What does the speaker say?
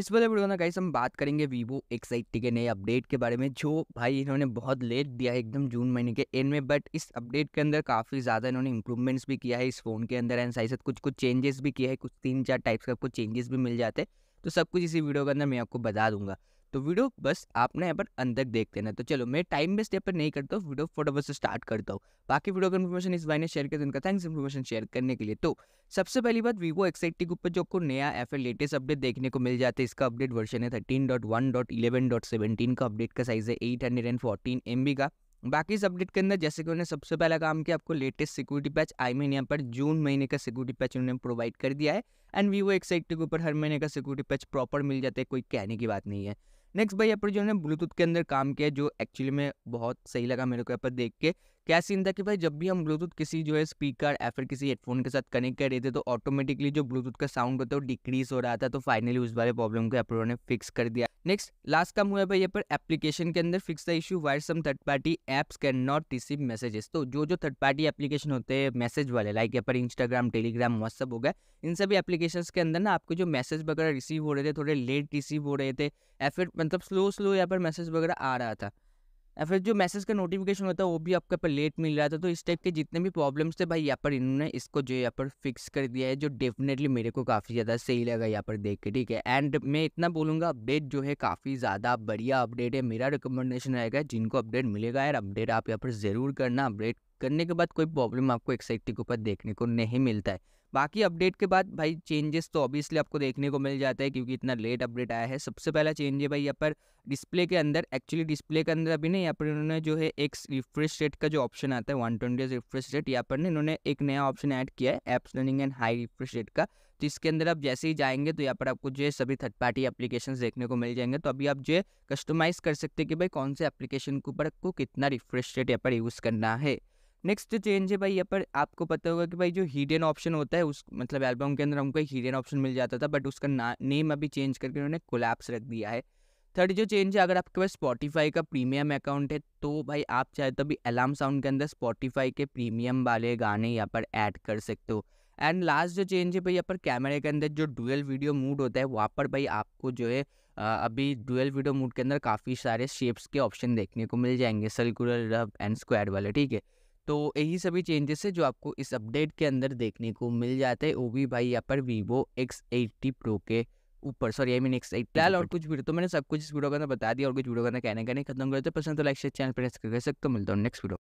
इस वाले वीडियो ना गाइस हम बात करेंगे वीवो एक्स के नए अपडेट के बारे में जो भाई इन्होंने बहुत लेट दिया है एकदम जून महीने के एंड में बट इस अपडेट के अंदर काफ़ी ज़्यादा इन्होंने इंप्रूवमेंट्स भी किया है इस फ़ोन के अंदर एंड साथ कुछ कुछ चेंजेस भी किया है कुछ तीन चार टाइप्स का कुछ चेंजेस भी मिल जाते हैं तो सब कुछ इसी वीडियो के अंदर मैं आपको बता दूंगा तो वीडियो बस आपने यहाँ पर अंदर देख देना तो चलो मैं टाइम वेस्ट यहाँ पर नहीं करता हूँ वीडियो फोटो बस स्टार्ट करता हूँ बाकी वीडियो का इन्फॉर्मेशन इस बारे में शेयर करते उनका थैंक्स इन्फॉर्मेशन शेयर करने के लिए तो सबसे पहली बात वीवो एक्सएक्टी के ऊपर जो आपको नया या फिर लेटेस्ट अपडेट देखने को मिल जाता है इसका अपडेट वर्षन है थर्टीन का अपडेट का साइज है eight hundred and fourteen M B का बाकी इस अपडेट के अंदर जैसे कि उन्होंने सबसे पहला काम किया आपको latest security patch I mean यहाँ पर जून महीने का सिक्योरिटी पैच उन्होंने प्रोवाइड कर दिया है एंड वीवो एक्स के ऊपर हर महीने का सिक्योरिटी पैच प्रॉपर मिल जाता है कोई कहने की बात नहीं है नेक्स्ट भाई यहाँ पर जो है ब्लूटूथ के अंदर काम किया जो एक्चुअली में बहुत सही लगा मेरे को यहाँ पर देख के क्या सीन था कि भाई जब भी हम ब्लूटूथ किसी जो है स्पीकर या फिर किसी हेडफोन के साथ कनेक्ट कर रहे थे तो ऑटोमेटिकली जो ब्लूटूथ का साउंड होता है वो डिक्रीज हो रहा था तो फाइनली उस वाले प्रॉब्लम को यहाँ पर उन्होंने फिक्स कर दिया नेक्स्ट लास्ट काम हुआ है भाई यहाँ पर एप्लीकेशन के अंदर fix the issue where some third party apps can not receive messages तो जो जो थर्ड पार्टी एप्लीकेशन होते हैं मैसेज वाले लाइक यहाँ पर इंस्टाग्राम टेलीग्राम व्हाट्सअप हो गया इन सभी एप्लीकेशन के अंदर ना आपको जो मैसेज वगैरह रिसीव हो रहे थे थोड़े लेट रिसीव हो रहे थे या फिर मतलब स्लो स्लो यहाँ पर मैसेज वगैरह आ रहा था या फिर जो मैसेज का नोटिफिकेशन होता है वो भी आपके पर लेट मिल रहा था तो इस टाइप के जितने भी प्रॉब्लम्स थे भाई यहाँ पर इन्होंने इसको जो यहाँ पर फिक्स कर दिया है जो डेफिनेटली मेरे को काफ़ी ज़्यादा सही लगा यहाँ पर देख के ठीक है एंड मैं इतना बोलूँगा अपडेट जो है काफ़ी ज़्यादा बढ़िया अपडेट है मेरा रिकमेंडेशन रहेगा जिनको अपडेट मिलेगा यार अपडेट आप यहाँ पर ज़रूर करना अपडेट करने के बाद कोई प्रॉब्लम आपको एक्साइटी के ऊपर देखने को नहीं मिलता है बाकी अपडेट के बाद भाई चेंजेस तो ऑब्वियसली आपको देखने को मिल जाता है क्योंकि इतना लेट अपडेट आया है सबसे पहला चेंज है भाई यहाँ पर डिस्प्ले के अंदर एक्चुअली डिस्प्ले के अंदर अभी ना यहाँ पर इन्होंने जो है एक रिफ्रेश रेट का जो ऑप्शन आता है वन ट्वेंटी रिफ्रेश रेट यहाँ पर ना इन्होंने एक नया ऑप्शन ऐड किया है apps running and high refresh rate का तो इसके अंदर आप जैसे ही जाएंगे तो यहाँ पर आपको जो है सभी थर्ड पार्टी एप्लीकेशन देखने को मिल जाएंगे तो अभी आप जो है कस्टमाइज़ कर सकते हैं कि भाई कौन से एप्लीकेशन के ऊपर आपको कितना रिफ्रेश रेट यहाँ पर यूज़ करना है नेक्स्ट चेंज है भाई यहाँ पर आपको पता होगा कि भाई जो हिडन ऑप्शन होता है उस मतलब एल्बम के अंदर हमको एक हिडन ऑप्शन मिल जाता था बट उसका ना नेम अभी चेंज करके उन्होंने कोलैप्स रख दिया है थर्ड जो चेंज है अगर आपके पास स्पॉटीफाई का प्रीमियम अकाउंट है तो भाई आप चाहे तो अभी अलार्म साउंड के अंदर स्पॉटीफाई के प्रीमियम वाले गाने यहाँ पर ऐड कर सकते हो एंड लास्ट जो चेंज है भाई यहाँ पर कैमरे के अंदर जो डुअल वीडियो मूड होता है वहाँ पर भाई आपको जो है अभी डुअल वीडियो मूड के अंदर काफ़ी सारे शेप्स के ऑप्शन देखने को मिल जाएंगे सर्कुलर रब एंड स्क्वायर वाले ठीक है तो यही सभी चेंजेस है जो आपको इस अपडेट के अंदर देखने को मिल जाते हैं वो भी भाई यहाँ पर वीवो एक्स एट्टी प्रो के ऊपर sorry I mean X eight फिलहाल और कुछ वीडियो तो मैंने सब कुछ इस वीडियो का अंदर बता दिया और कुछ वीडियो का अंदर कहने का नहीं खत्म करते पसंद तो लाइक शेयर चैनल पर कर सकते हो मिलता हूँ नेक्स्ट वीडियो